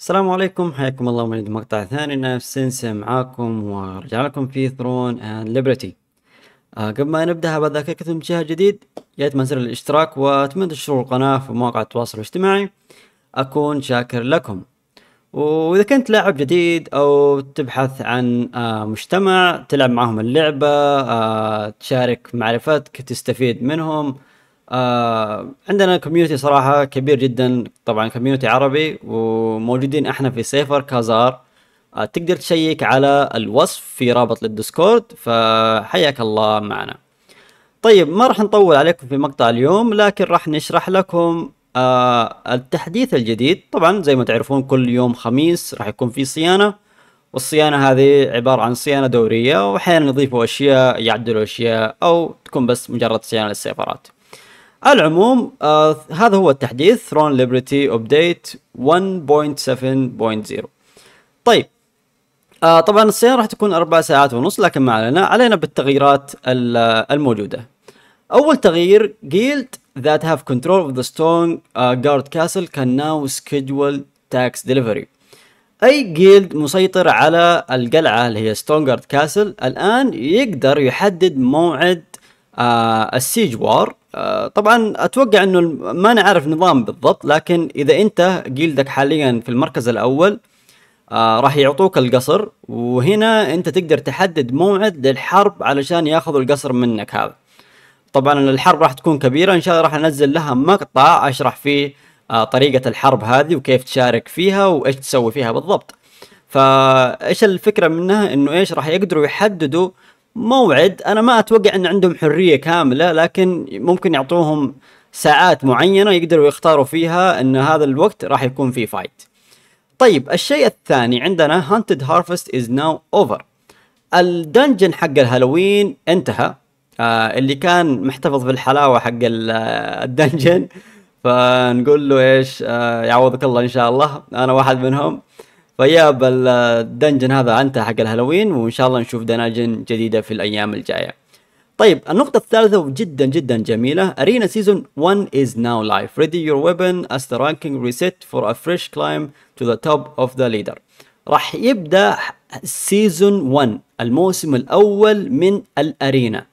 السلام عليكم حياكم الله من مقطع ثاني نفس سنسة معاكم ورجع لكم في ثرون اند ليبرتي قبل ما نبدأ بذكركم بشيء جديد يا ريت زر الاشتراك واتمنى تشتروا القناة في مواقع التواصل الاجتماعي اكون شاكر لكم واذا كنت لاعب جديد او تبحث عن آه، مجتمع تلعب معهم اللعبة آه، تشارك معرفتك تستفيد منهم آه عندنا كوميونتي صراحه كبير جدا طبعا كوميونتي عربي وموجودين احنا في سيفر كازار آه تقدر تشيك على الوصف في رابط للديسكورد فحياك الله معنا طيب ما راح نطول عليكم في مقطع اليوم لكن راح نشرح لكم آه التحديث الجديد طبعا زي ما تعرفون كل يوم خميس راح يكون في صيانه والصيانه هذه عباره عن صيانه دوريه واحيانا يضيفوا اشياء يعدلوا اشياء او تكون بس مجرد صيانه للسيفرات العموم آه هذا هو التحديث ثرون ليبرتي ابديت 1.7.0 طيب آه طبعا الصيانه راح تكون اربع ساعات ونص لكن ما علينا علينا بالتغييرات آه، الموجوده اول تغيير جيلد ذات هاف كنترول اوف ذا ستون جارد كاسل كان ناو now تاكس ديليفري اي جيلد مسيطر على القلعه اللي هي ستونغارد كاسل الان يقدر يحدد موعد آه السيج وار آه، طبعا اتوقع انه ما نعرف نظام بالضبط لكن اذا انت جيلدك حاليا في المركز الاول آه، راح يعطوك القصر وهنا انت تقدر تحدد موعد للحرب علشان ياخذوا القصر منك هذا طبعا الحرب راح تكون كبيره ان شاء الله راح انزل لها مقطع اشرح فيه آه، طريقه الحرب هذه وكيف تشارك فيها وايش تسوي فيها بالضبط فايش الفكره منها انه ايش راح يقدروا يحددوا موعد انا ما اتوقع ان عندهم حريه كامله لكن ممكن يعطوهم ساعات معينه يقدروا يختاروا فيها ان هذا الوقت راح يكون في فايت طيب الشيء الثاني عندنا هانتد هارفست از ناو اوفر الدنجن حق الهالوين انتهى آه اللي كان محتفظ بالحلاوه حق آه، الدنجن فنقول له ايش آه يعوضك الله ان شاء الله انا واحد منهم فياب الدنجن هذا انتهى حق الهالوين وان شاء الله نشوف دناجن جديده في الايام الجايه طيب النقطة الثالثة جدا جدا جميلة أرينا سيزون 1 is now live ready your weapon as the ranking reset for a fresh climb to the top of the leader راح يبدأ سيزون 1 الموسم الأول من الأرينا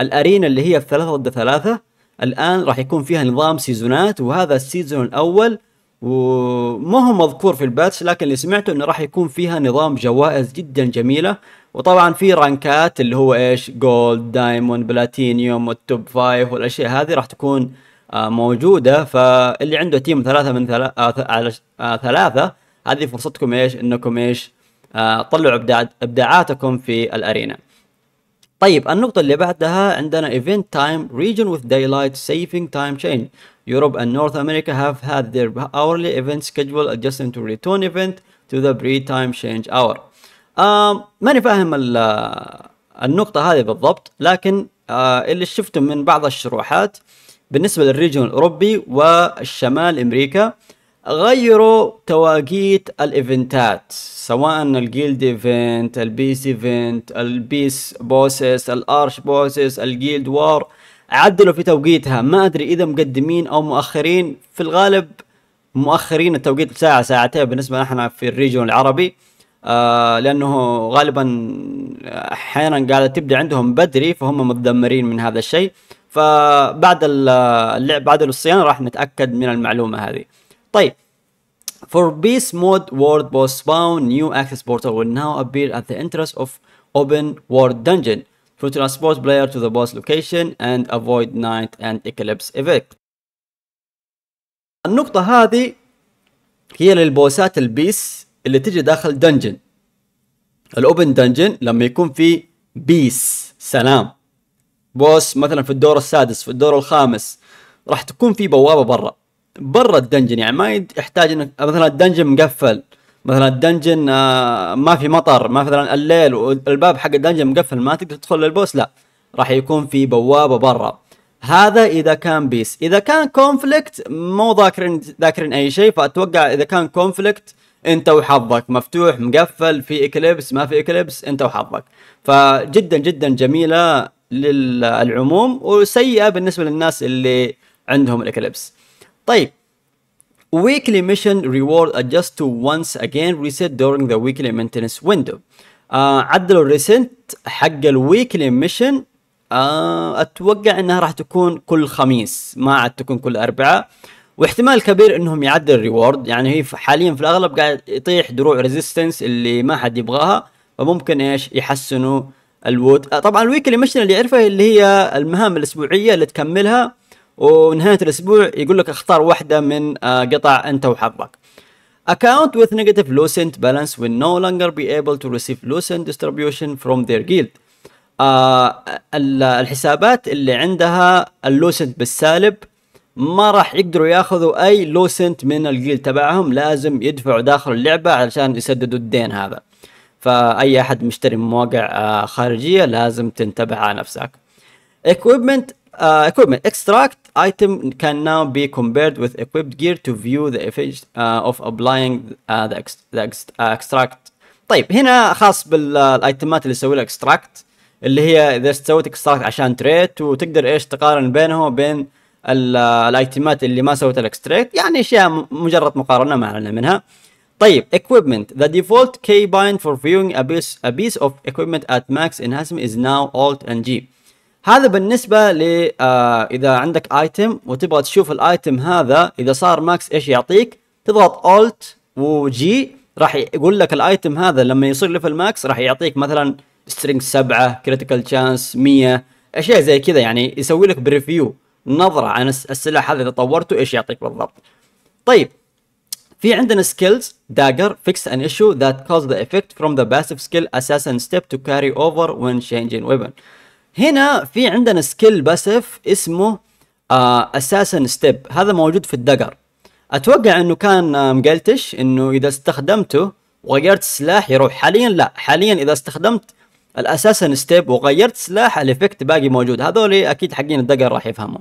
الأرينا اللي هي في 3 ضد 3 الآن راح يكون فيها نظام سيزونات وهذا السيزون الأول وما هو مذكور في الباتش لكن اللي سمعته انه راح يكون فيها نظام جوائز جدا جميله وطبعا في رانكات اللي هو ايش جولد دايموند بلاتينيوم والتوب فايف والاشياء هذه راح تكون آه، موجوده فاللي عنده تيم ثلاثه من آه، آه، ثلاثه هذه فرصتكم ايش انكم ايش طلعوا ابداعاتكم في الارينا طيب النقطة اللي بعدها عندنا event time region with daylight saving time change Europe and North America have had their hourly event schedule adjusted to return event to the pre-time change hour. Um, ماني فاهم النقطة هذه بالضبط لكن uh, اللي شفته من بعض الشروحات بالنسبة للريجون الأوروبي والشمال أمريكا غيروا تواقيت الايفنتات سواء الجيلد ايفنت البيس ايفنت البيس بوسس الارش بوسس الجيلد وار عدلوا في توقيتها ما ادري اذا مقدمين او مؤخرين في الغالب مؤخرين التوقيت بساعه ساعتين بالنسبه احنا في الريجون العربي آه لانه غالبا احيانا قاعده تبدا عندهم بدري فهم متذمرين من هذا الشيء فبعد اللعب بعد الصيانه راح نتاكد من المعلومه هذه طيب For beast mode world boss spawn new access portal will now appear at the entrance of open world dungeon to transport player to the boss location and avoid night and eclipse effect النقطة هذه هي للبوسات البيس اللي تجي داخل دنجن الاوبن دنجن لما يكون في بيس سلام بوس مثلا في الدور السادس في الدور الخامس راح تكون في بوابة برا برا الدنجن يعني ما يحتاج انك مثلا الدنجن مقفل مثلا الدنجن آه، ما في مطر ما مثلا الليل والباب حق الدنجن مقفل ما تقدر تدخل للبوس لا راح يكون في بوابه برا هذا اذا كان بيس اذا كان كونفليكت مو ذاكرين ذاكرين اي شيء فاتوقع اذا كان كونفليكت انت وحظك مفتوح مقفل في اكليبس ما في اكليبس انت وحظك فجدا جدا جميله للعموم وسيئه بالنسبه للناس اللي عندهم الاكليبس طيب Weekly mission reward adjust to once again reset during the weekly maintenance window. uh, آه، عدلوا الريسنت حق الويكلي ميشن uh, اتوقع انها راح تكون كل خميس ما عاد تكون كل اربعاء واحتمال كبير انهم يعدل الريورد يعني هي حاليا في الاغلب قاعد يطيح دروع ريزيستنس اللي ما حد يبغاها فممكن ايش يحسنوا الوود آه، طبعا الويكلي ميشن اللي يعرفها اللي هي المهام الاسبوعيه اللي تكملها ونهايه الاسبوع يقول لك اختار واحده من آه، قطع انت وحظك account with negative lucent balance will no longer be able to receive lucent distribution from their guild آه، الحسابات اللي عندها اللوسنت بالسالب ما راح يقدروا ياخذوا اي لوسنت من الجيل تبعهم لازم يدفعوا داخل اللعبه علشان يسددوا الدين هذا فاي احد مشتري من مواقع آه، خارجيه لازم تنتبه على نفسك equipment uh, equipment extract item can now be compared with equipped gear to view the effect uh, of applying uh, the, ex the ex uh, extract طيب هنا خاص بالايتمات اللي يسوي لها اكستراكت اللي هي اذا سويت اكستراكت عشان تريت وتقدر ايش تقارن بينه وبين الايتمات اللي ما سويت الاكستراكت يعني اشياء مجرد مقارنه ما علينا منها طيب equipment the default key bind for viewing a piece, a piece of equipment at max enhancement is now alt and g هذا بالنسبه ل آه، اذا عندك ايتم وتبغى تشوف الايتم هذا اذا صار ماكس ايش يعطيك تضغط الت وجي راح يقول لك الايتم هذا لما يصير ليفل ماكس راح يعطيك مثلا سترينج 7 كريتيكال تشانس 100 اشياء زي كذا يعني يسوي لك بريفيو نظره عن السلاح هذا اذا طورته ايش يعطيك بالضبط طيب في عندنا سكيلز dagger fix an issue that caused the effect from the passive skill assassin step to carry over when changing weapon هنا في عندنا سكيل باسف اسمه آه اساسا ستيب هذا موجود في الدقر اتوقع انه كان آه، مقلتش انه اذا استخدمته وغيرت سلاح يروح حاليا لا حاليا اذا استخدمت الاساسا ستيب وغيرت سلاح الافكت باقي موجود هذول اكيد حقين الدقر راح يفهموا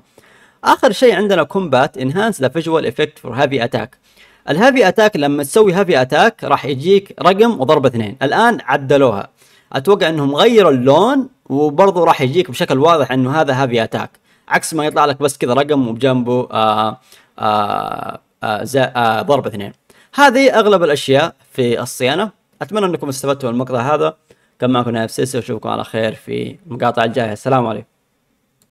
اخر شيء عندنا كومبات انهانس ذا فيجوال افكت فور هافي اتاك الهافي اتاك لما تسوي هافي اتاك راح يجيك رقم وضرب اثنين الان عدلوها اتوقع انهم غيروا اللون وبرضه راح يجيك بشكل واضح انه هذا هافي اتاك عكس ما يطلع لك بس كذا رقم وبجنبه آآ آه، آآ آه، آآ آه، ضرب اثنين هذه اغلب الاشياء في الصيانه اتمنى انكم استفدتوا من المقطع هذا كان معكم نايف سيسي واشوفكم على خير في المقاطع الجايه السلام عليكم